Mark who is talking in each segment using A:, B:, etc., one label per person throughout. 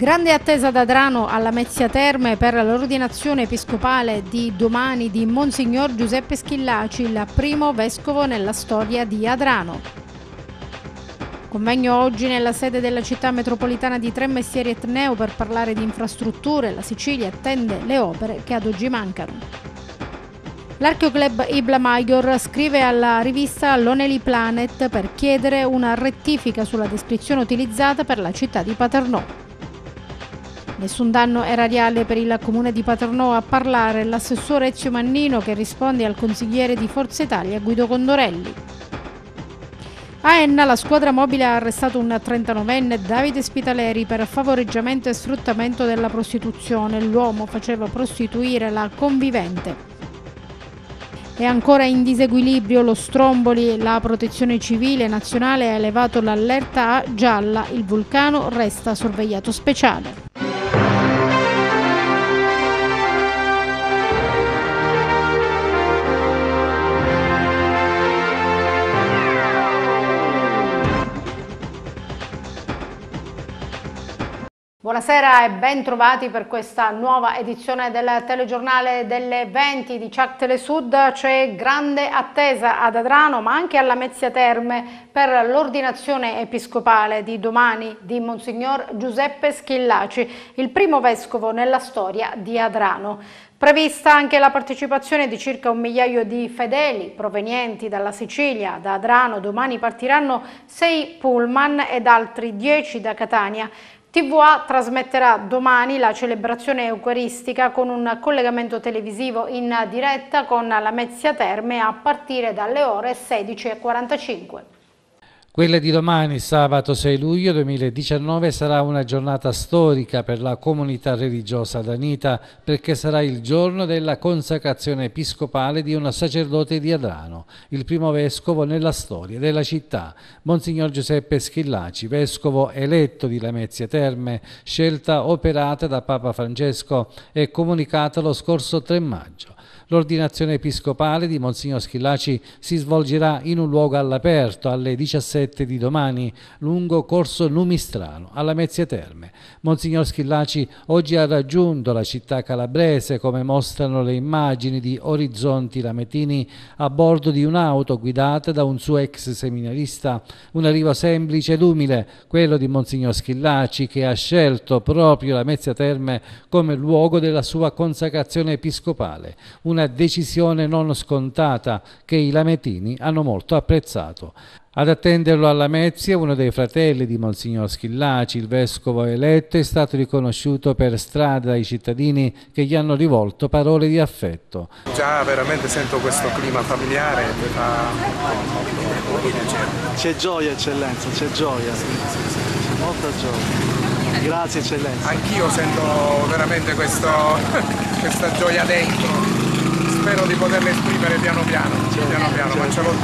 A: Grande attesa da Drano alla Mezzia Terme per l'ordinazione episcopale di domani di Monsignor Giuseppe Schillaci, il primo vescovo nella storia di Adrano. Convegno oggi nella sede della città metropolitana di Tre Mestieri Etneo per parlare di infrastrutture. La Sicilia attende le opere che ad oggi mancano. L'archeoclub Ibla Maior scrive alla rivista Lonely Planet per chiedere una rettifica sulla descrizione utilizzata per la città di Paternò. Nessun danno erariale per il comune di Paternò a parlare l'assessore Ezio Mannino che risponde al consigliere di Forza Italia Guido Condorelli. A Enna la squadra mobile ha arrestato un 39enne Davide Spitaleri per favoreggiamento e sfruttamento della prostituzione. L'uomo faceva prostituire la convivente. È ancora in disequilibrio lo Stromboli, la protezione civile nazionale ha elevato l'allerta a gialla, il vulcano resta sorvegliato speciale. Buonasera e ben trovati per questa nuova edizione del telegiornale delle 20 di Ciac Telesud. C'è grande attesa ad Adrano ma anche alla Mezzia Terme per l'ordinazione episcopale di domani di Monsignor Giuseppe Schillaci, il primo vescovo nella storia di Adrano. Prevista anche la partecipazione di circa un migliaio di fedeli provenienti dalla Sicilia, da Adrano domani partiranno sei pullman ed altri dieci da Catania. TVA trasmetterà domani la celebrazione eucaristica con un collegamento televisivo in diretta con la Mezzia Terme a partire dalle ore 16.45.
B: Quella di domani, sabato 6 luglio 2019, sarà una giornata storica per la comunità religiosa danita perché sarà il giorno della consacrazione episcopale di una sacerdote di Adrano, il primo vescovo nella storia della città, Monsignor Giuseppe Schillaci, vescovo eletto di Lamezia Terme, scelta operata da Papa Francesco e comunicata lo scorso 3 maggio. L'ordinazione episcopale di Monsignor Schillaci si svolgerà in un luogo all'aperto alle 17 di domani lungo Corso Lumistrano, alla Mezzia Terme. Monsignor Schillaci oggi ha raggiunto la città calabrese come mostrano le immagini di Orizzonti Lametini a bordo di un'auto guidata da un suo ex seminarista, un arrivo semplice ed umile, quello di Monsignor Schillaci che ha scelto proprio la Mezzia Terme come luogo della sua consacrazione episcopale, una una decisione non scontata che i lametini hanno molto apprezzato. Ad attenderlo alla Mezia, uno dei fratelli di Monsignor Schillaci, il vescovo eletto, è stato riconosciuto per strada dai cittadini che gli hanno rivolto parole di affetto. Già veramente sento questo clima familiare che fa C'è gioia eccellenza, c'è gioia, c'è molta gioia. Grazie eccellenza.
C: Anch'io sento veramente questo, questa gioia dentro spero di poterle esprimere piano piano, piano, certo, piano ma ce l'ho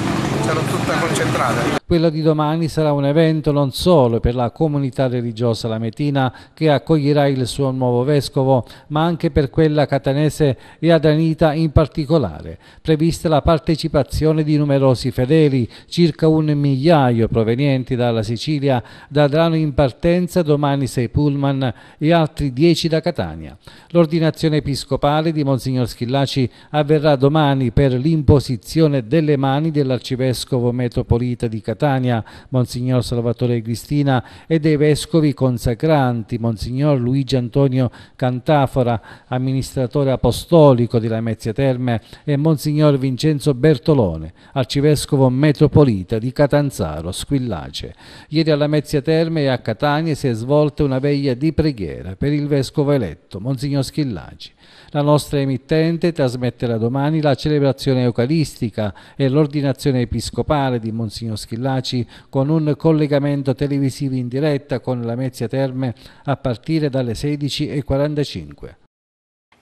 C: certo. tutta concentrata.
B: Quella di domani sarà un evento non solo per la comunità religiosa lametina che accoglierà il suo nuovo vescovo, ma anche per quella catanese e adanita in particolare. Prevista la partecipazione di numerosi fedeli, circa un migliaio provenienti dalla Sicilia, da Drano in partenza domani sei pullman e altri dieci da Catania. L'ordinazione episcopale di Monsignor Schillaci avverrà domani per l'imposizione delle mani dell'arcivescovo metropolita di Catania Catania, Monsignor Salvatore Cristina e dei Vescovi consacranti, Monsignor Luigi Antonio Cantafora, amministratore apostolico di Lamezia Terme e Monsignor Vincenzo Bertolone, arcivescovo metropolita di Catanzaro, Squillace. Ieri a Lamezia Terme e a Catania si è svolta una veglia di preghiera per il vescovo eletto, Monsignor Schillaci. La nostra emittente trasmetterà domani la celebrazione eucaristica e l'ordinazione episcopale di Monsignor Schillaci Schillaci con un collegamento televisivo in diretta con la Mezia Terme a partire dalle 16.45.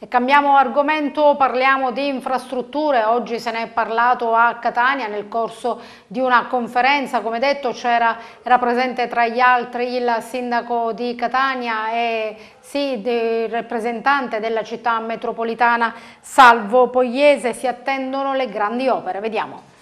A: Cambiamo argomento, parliamo di infrastrutture, oggi se ne è parlato a Catania nel corso di una conferenza, come detto c'era presente tra gli altri il sindaco di Catania e sì, il rappresentante della città metropolitana Salvo Pogliese, si attendono le grandi opere, vediamo.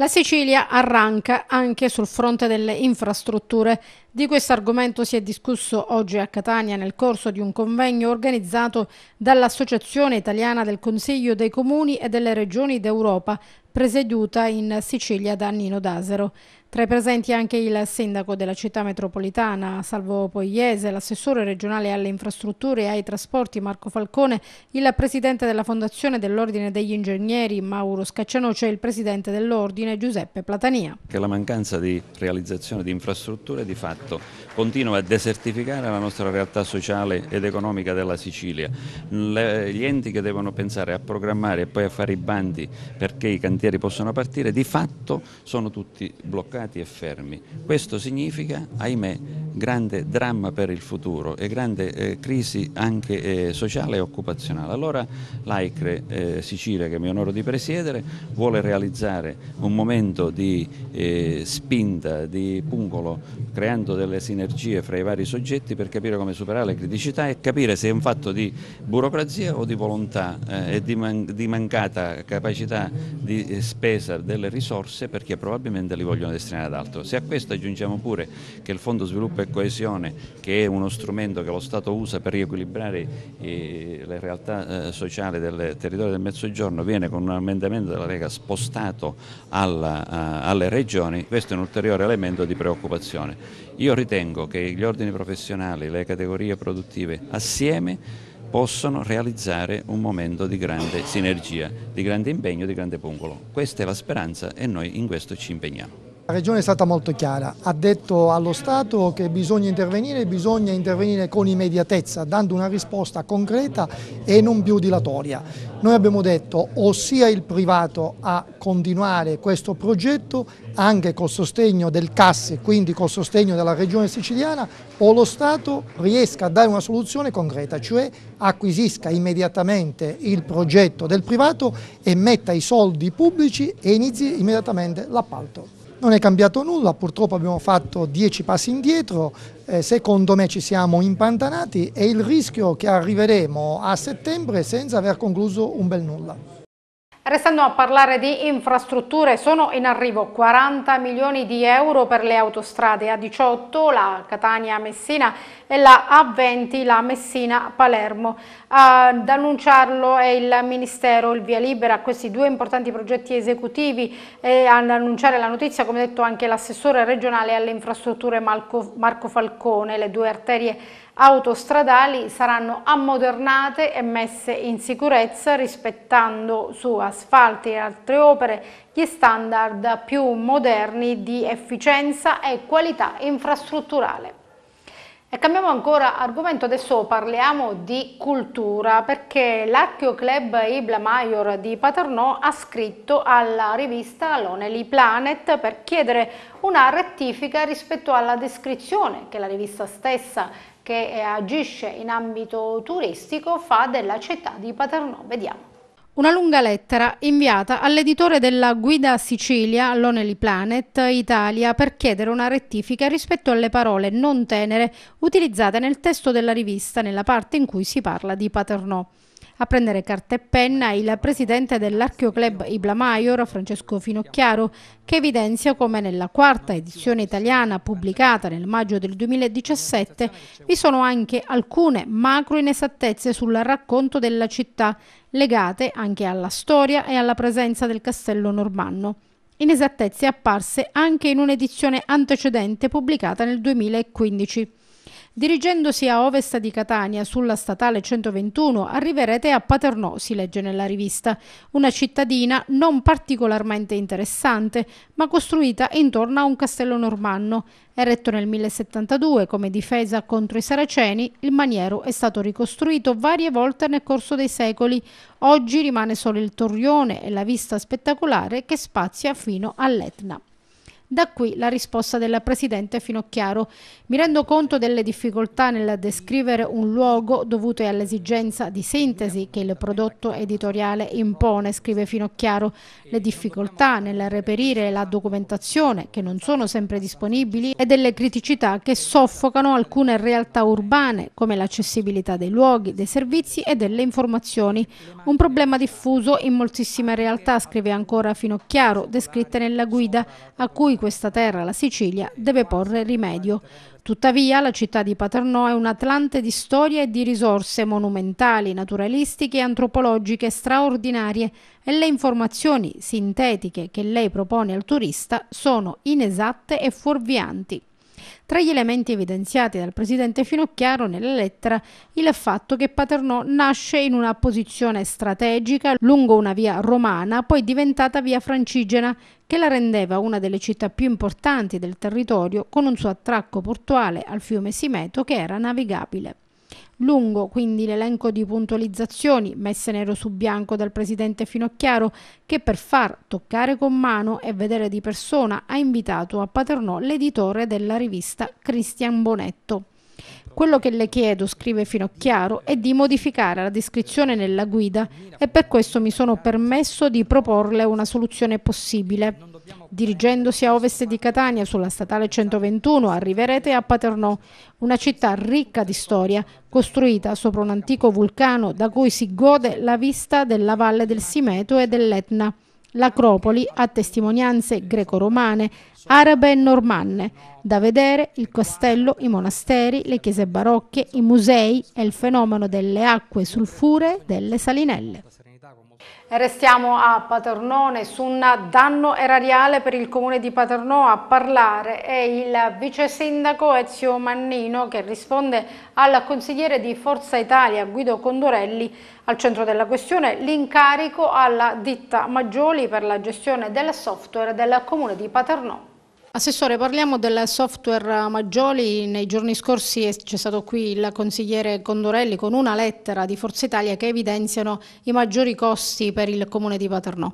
A: La Sicilia arranca anche sul fronte delle infrastrutture. Di questo argomento si è discusso oggi a Catania nel corso di un convegno organizzato dall'Associazione Italiana del Consiglio dei Comuni e delle Regioni d'Europa, presieduta in Sicilia da Nino D'Asero. Tra i presenti anche il sindaco della città metropolitana, Salvo Pogliese, l'assessore regionale alle infrastrutture e ai trasporti Marco Falcone, il presidente della Fondazione dell'Ordine degli Ingegneri Mauro Scaccianoce e il presidente dell'Ordine Giuseppe Platania.
D: Che la mancanza di realizzazione di infrastrutture di fatto fatto certo, continua a desertificare la nostra realtà sociale ed economica della Sicilia. Le, gli enti che devono pensare a programmare e poi a fare i bandi perché i cantieri possano partire, di fatto sono tutti bloccati e fermi. Questo significa, ahimè, grande dramma per il futuro e grande eh, crisi anche eh, sociale e occupazionale. Allora l'AICRE eh, Sicilia, che mi onoro di presiedere, vuole realizzare un momento di eh, spinta, di pungolo, creando conto delle sinergie fra i vari soggetti per capire come superare le criticità e capire se è un fatto di burocrazia o di volontà eh, e di, man di, mancata capacità di eh, spesa delle risorse perché probabilmente li vogliono destinare ad altro. Se a questo aggiungiamo pure che il Fondo Sviluppo e Coesione, che è uno strumento che lo Stato usa per riequilibrare eh, le realtà eh, sociali del territorio del Mezzogiorno, viene con un ammendamento della Lega spostato alla, a, alle regioni, questo è un ulteriore elemento di preoccupazione. Io ritengo che gli ordini professionali, le categorie produttive assieme possono realizzare un momento di grande sinergia, di grande impegno, di grande pungolo. Questa è la speranza e noi in questo ci impegniamo.
B: La Regione è stata molto chiara, ha detto allo Stato che bisogna intervenire, bisogna intervenire con immediatezza, dando una risposta concreta e non più dilatoria. Noi abbiamo detto o sia il privato a continuare questo progetto anche col sostegno del CAS e quindi col sostegno della Regione siciliana o lo Stato riesca a dare una soluzione concreta, cioè acquisisca immediatamente il progetto del privato e metta i soldi pubblici e inizi immediatamente l'appalto. Non è cambiato nulla, purtroppo abbiamo fatto dieci passi indietro, eh, secondo me ci siamo impantanati e il rischio che arriveremo a settembre senza aver concluso un bel nulla.
A: Restando a parlare di infrastrutture, sono in arrivo 40 milioni di euro per le autostrade A18, la Catania-Messina e la A20, la Messina-Palermo. Ad annunciarlo è il Ministero, il via libera questi due importanti progetti esecutivi e ad annunciare la notizia, come detto anche l'assessore regionale alle infrastrutture Marco Falcone, le due arterie autostradali saranno ammodernate e messe in sicurezza rispettando su asfalti e altre opere gli standard più moderni di efficienza e qualità infrastrutturale. E cambiamo ancora argomento, adesso parliamo di cultura perché l'Acchio Club Ibla Maior di Paternò ha scritto alla rivista Lonely Planet per chiedere una rettifica rispetto alla descrizione che la rivista stessa che eh, agisce in ambito turistico fa della città di Paternò. Vediamo. Una lunga lettera inviata all'editore della Guida Sicilia, Lonely Planet Italia, per chiedere una rettifica rispetto alle parole non tenere utilizzate nel testo della rivista nella parte in cui si parla di Paternò. A prendere carta e penna il presidente dell'Archeo Club Ibla Maior, Francesco Finocchiaro, che evidenzia come nella quarta edizione italiana pubblicata nel maggio del 2017 vi sono anche alcune macro inesattezze sul racconto della città, legate anche alla storia e alla presenza del castello normanno inesattezze apparse anche in un'edizione antecedente pubblicata nel 2015. Dirigendosi a ovest di Catania, sulla statale 121, arriverete a Paternò, si legge nella rivista, una cittadina non particolarmente interessante, ma costruita intorno a un castello normanno. Eretto nel 1072 come difesa contro i saraceni, il maniero è stato ricostruito varie volte nel corso dei secoli. Oggi rimane solo il torrione e la vista spettacolare che spazia fino all'Etna. Da qui la risposta della Presidente Finocchiaro. Mi rendo conto delle difficoltà nel descrivere un luogo dovute all'esigenza di sintesi che il prodotto editoriale impone, scrive Finocchiaro, le difficoltà nel reperire la documentazione che non sono sempre disponibili e delle criticità che soffocano alcune realtà urbane come l'accessibilità dei luoghi, dei servizi e delle informazioni. Un problema diffuso in moltissime realtà, scrive ancora Finocchiaro, descritte nella guida a cui questa terra, la Sicilia, deve porre rimedio. Tuttavia la città di Paternò è un atlante di storie e di risorse monumentali, naturalistiche e antropologiche straordinarie e le informazioni sintetiche che lei propone al turista sono inesatte e fuorvianti. Tra gli elementi evidenziati dal presidente Finocchiaro nella lettera il fatto che Paternò nasce in una posizione strategica lungo una via romana, poi diventata via francigena, che la rendeva una delle città più importanti del territorio con un suo attracco portuale al fiume Simeto che era navigabile. Lungo quindi l'elenco di puntualizzazioni messe nero su bianco dal presidente Finocchiaro che per far toccare con mano e vedere di persona ha invitato a Paternò l'editore della rivista Cristian Bonetto. Quello che le chiedo, scrive Finocchiaro, è di modificare la descrizione nella guida e per questo mi sono permesso di proporle una soluzione possibile. Dirigendosi a ovest di Catania sulla statale 121 arriverete a Paternò, una città ricca di storia, costruita sopra un antico vulcano da cui si gode la vista della valle del Simeto e dell'Etna. L'acropoli ha testimonianze greco-romane, arabe e normanne. Da vedere il castello, i monasteri, le chiese barocche, i musei e il fenomeno delle acque sulfure delle salinelle. Restiamo a Paternò, nessun danno erariale per il comune di Paternò a parlare è il vice sindaco Ezio Mannino che risponde al consigliere di Forza Italia Guido Condorelli al centro della questione l'incarico alla ditta Maggioli per la gestione del software del comune di Paternò. Assessore, parliamo del software eh, Maggioli. Nei giorni scorsi c'è stato qui il consigliere Condorelli con una lettera di Forza Italia che evidenziano i maggiori costi per il comune di Paternò.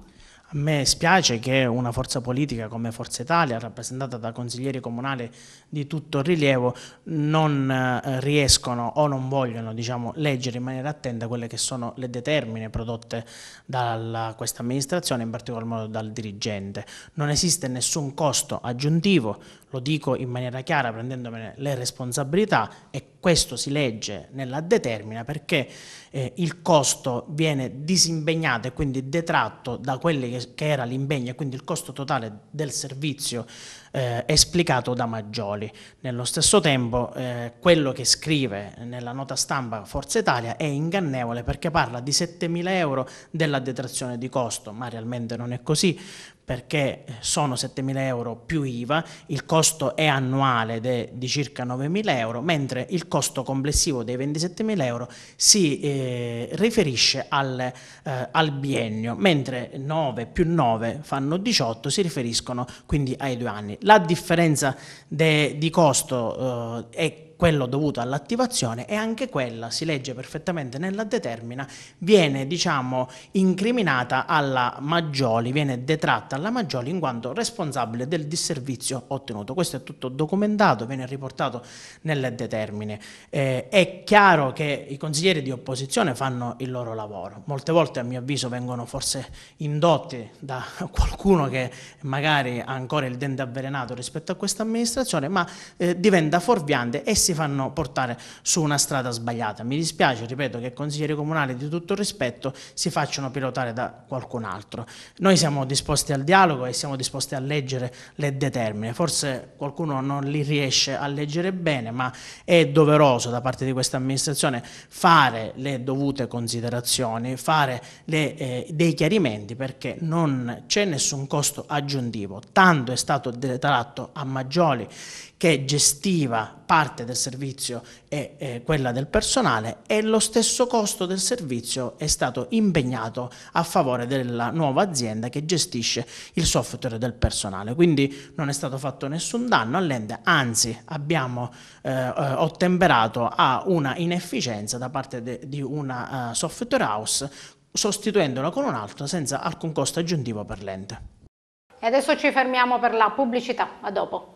C: A me spiace che una forza politica come Forza Italia, rappresentata da consiglieri comunali di tutto rilievo, non eh, riescono o non vogliono diciamo, leggere in maniera attenta quelle che sono le determine prodotte da questa amministrazione, in particolar modo dal dirigente. Non esiste nessun costo aggiuntivo, lo dico in maniera chiara prendendomene le responsabilità e questo si legge nella determina perché eh, il costo viene disimpegnato e quindi detratto da quelli che, che era l'impegno e quindi il costo totale del servizio eh, esplicato da Maggioli. Nello stesso tempo eh, quello che scrive nella nota stampa Forza Italia è ingannevole perché parla di 7.000 euro della detrazione di costo, ma realmente non è così perché sono 7.000 euro più IVA, il costo è annuale de, di circa 9.000 euro, mentre il costo complessivo dei 27.000 euro si eh, riferisce al, eh, al, biennio, mentre 9 più 9 fanno 18, si riferiscono quindi ai due anni. La differenza de, di costo eh, è quello dovuto all'attivazione e anche quella, si legge perfettamente nella determina, viene diciamo incriminata alla Maggioli, viene detratta alla Maggioli in quanto responsabile del disservizio ottenuto. Questo è tutto documentato, viene riportato nelle determine. Eh, è chiaro che i consiglieri di opposizione fanno il loro lavoro, molte volte a mio avviso vengono forse indotti da qualcuno che magari ha ancora il dente avvelenato rispetto a questa amministrazione, ma eh, diventa fuorviante e si fanno portare su una strada sbagliata. Mi dispiace, ripeto, che consiglieri comunali di tutto rispetto si facciano pilotare da qualcun altro. Noi siamo disposti al dialogo e siamo disposti a leggere le determine. Forse qualcuno non li riesce a leggere bene, ma è doveroso da parte di questa amministrazione fare le dovute considerazioni, fare le, eh, dei chiarimenti perché non c'è nessun costo aggiuntivo. Tanto è stato detratto a Maggioli che gestiva parte del del servizio e eh, quella del personale e lo stesso costo del servizio è stato impegnato a favore della nuova azienda che gestisce il software del personale. Quindi non è stato fatto nessun danno all'ente, anzi abbiamo eh, eh ottemperato a una inefficienza da parte de, di una uh, software house sostituendola con un'altra senza alcun costo aggiuntivo per l'ente.
A: E adesso ci fermiamo per la pubblicità, a dopo.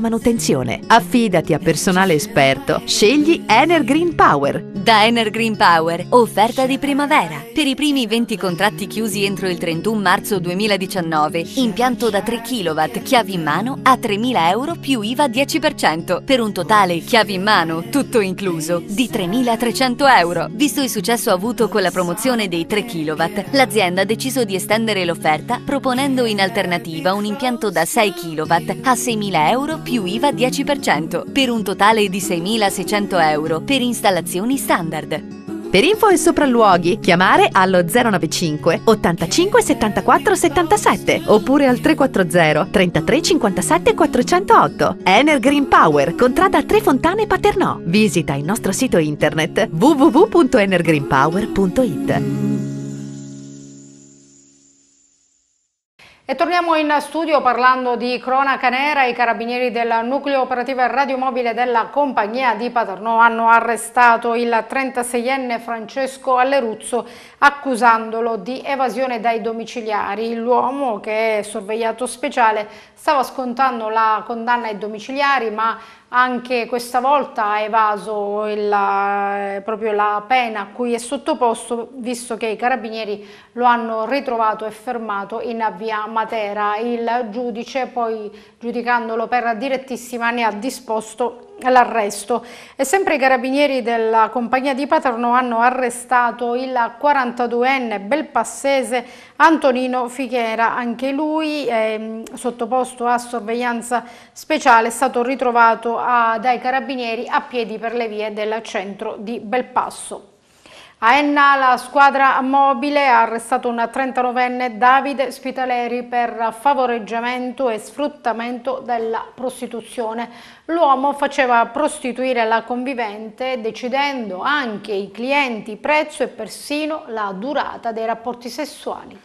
E: manutenzione. Affidati a personale esperto. Scegli Energreen Power. Da Energreen Power, offerta di primavera. Per i primi 20 contratti chiusi entro il 31 marzo 2019, impianto da 3 kW, chiavi in mano a 3.000 euro più IVA 10%, per un totale chiavi in mano, tutto incluso, di 3.300 euro. Visto il successo avuto con la promozione dei 3 kW, l'azienda ha deciso di estendere l'offerta proponendo in alternativa un impianto da 6 kW a 6.000 euro più più IVA 10%, per un totale di 6.600 euro per installazioni standard. Per info e sopralluoghi, chiamare allo 095 85 74 77 oppure al 340 33 57 408. Ener Green Power, contrada Tre Fontane Paternò. Visita il nostro sito internet www.energreenpower.it.
A: E torniamo in studio parlando di cronaca nera. I carabinieri del nucleo operativo e radiomobile della compagnia di Paternò hanno arrestato il 36enne Francesco Alleruzzo accusandolo di evasione dai domiciliari. L'uomo che è sorvegliato speciale stava scontando la condanna ai domiciliari ma anche questa volta ha evaso la, eh, proprio la pena a cui è sottoposto visto che i carabinieri lo hanno ritrovato e fermato in via Matera. Il giudice poi giudicandolo per direttissima ne ha disposto l'arresto. E sempre i carabinieri della compagnia di Paterno hanno arrestato il 42enne belpassese Antonino Fichera, anche lui eh, sottoposto a sorveglianza speciale, è stato ritrovato a, dai carabinieri a piedi per le vie del centro di Belpasso. A Enna la squadra mobile ha arrestato una 39enne Davide Spitaleri per favoreggiamento e sfruttamento della prostituzione. L'uomo faceva prostituire la convivente decidendo anche i clienti, prezzo e persino la durata dei rapporti sessuali.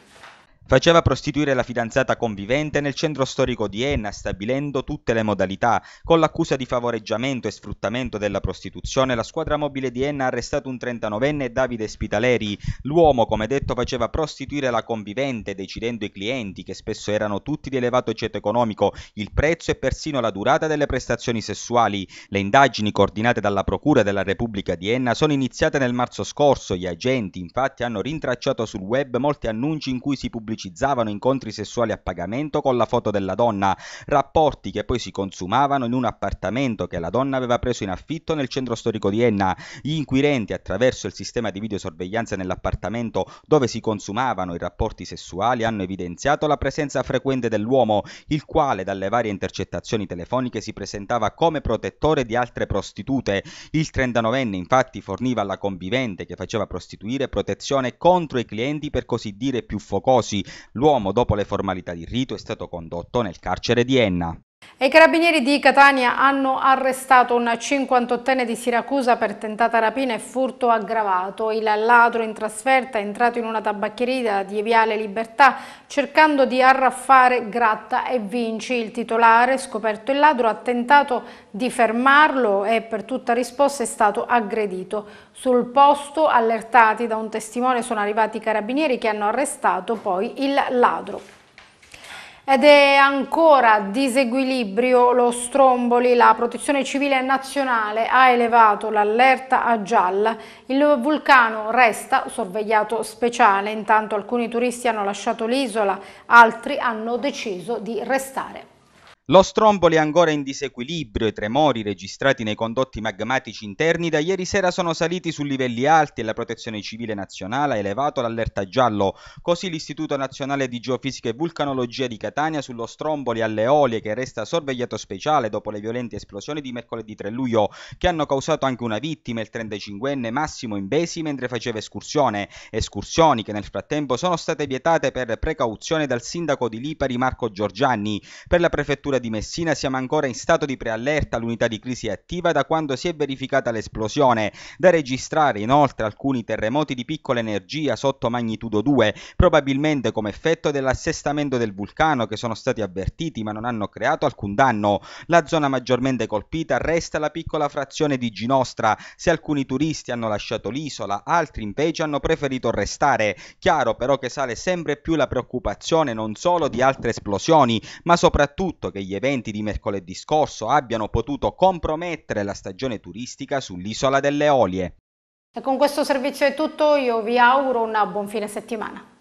F: Faceva prostituire la fidanzata convivente nel centro storico di Enna, stabilendo tutte le modalità. Con l'accusa di favoreggiamento e sfruttamento della prostituzione, la squadra mobile di Enna ha arrestato un 39enne Davide Spitaleri. L'uomo, come detto, faceva prostituire la convivente, decidendo i clienti, che spesso erano tutti di elevato ceto economico, il prezzo e persino la durata delle prestazioni sessuali. Le indagini coordinate dalla Procura della Repubblica di Enna sono iniziate nel marzo scorso. Gli agenti, infatti, hanno rintracciato sul web molti annunci in cui si pubblicava pubblicizzavano incontri sessuali a pagamento con la foto della donna, rapporti che poi si consumavano in un appartamento che la donna aveva preso in affitto nel centro storico di Enna. Gli inquirenti, attraverso il sistema di videosorveglianza nell'appartamento dove si consumavano i rapporti sessuali, hanno evidenziato la presenza frequente dell'uomo, il quale dalle varie intercettazioni telefoniche si presentava come protettore di altre prostitute. Il 39enne infatti forniva alla convivente che faceva prostituire protezione contro i clienti per così dire più focosi, l'uomo dopo le formalità di rito è stato condotto nel carcere di Enna.
A: I carabinieri di Catania hanno arrestato un 58enne di Siracusa per tentata rapina e furto aggravato. Il ladro in trasferta è entrato in una tabacchieria di Viale Libertà cercando di arraffare Gratta e Vinci. Il titolare, scoperto il ladro, ha tentato di fermarlo e per tutta risposta è stato aggredito. Sul posto, allertati da un testimone, sono arrivati i carabinieri che hanno arrestato poi il ladro. Ed è ancora disequilibrio lo Stromboli, la protezione civile nazionale ha elevato l'allerta a gialla, il vulcano resta sorvegliato speciale, intanto alcuni turisti hanno lasciato l'isola, altri hanno deciso di restare.
F: Lo stromboli è ancora in disequilibrio, i tremori registrati nei condotti magmatici interni da ieri sera sono saliti su livelli alti e la protezione civile nazionale ha elevato l'allerta giallo. Così l'Istituto Nazionale di Geofisica e Vulcanologia di Catania sullo stromboli alle olie che resta sorvegliato speciale dopo le violente esplosioni di mercoledì 3 luglio che hanno causato anche una vittima, il 35enne Massimo Imbesi, mentre faceva escursione. Escursioni che nel frattempo sono state vietate per precauzione dal sindaco di Lipari Marco Giorgianni. Per la prefettura prefettura di Messina siamo ancora in stato di preallerta, l'unità di crisi è attiva da quando si è verificata l'esplosione. Da registrare inoltre alcuni terremoti di piccola energia sotto magnitudo 2, probabilmente come effetto dell'assestamento del vulcano che sono stati avvertiti ma non hanno creato alcun danno. La zona maggiormente colpita resta la piccola frazione di Ginostra. Se alcuni turisti hanno lasciato l'isola, altri invece hanno preferito restare. Chiaro però che sale sempre più la preoccupazione non solo di altre esplosioni, ma soprattutto che gli eventi di mercoledì scorso abbiano potuto compromettere la stagione turistica sull'isola delle Olie.
A: E con questo servizio è tutto, io vi auguro un buon fine settimana.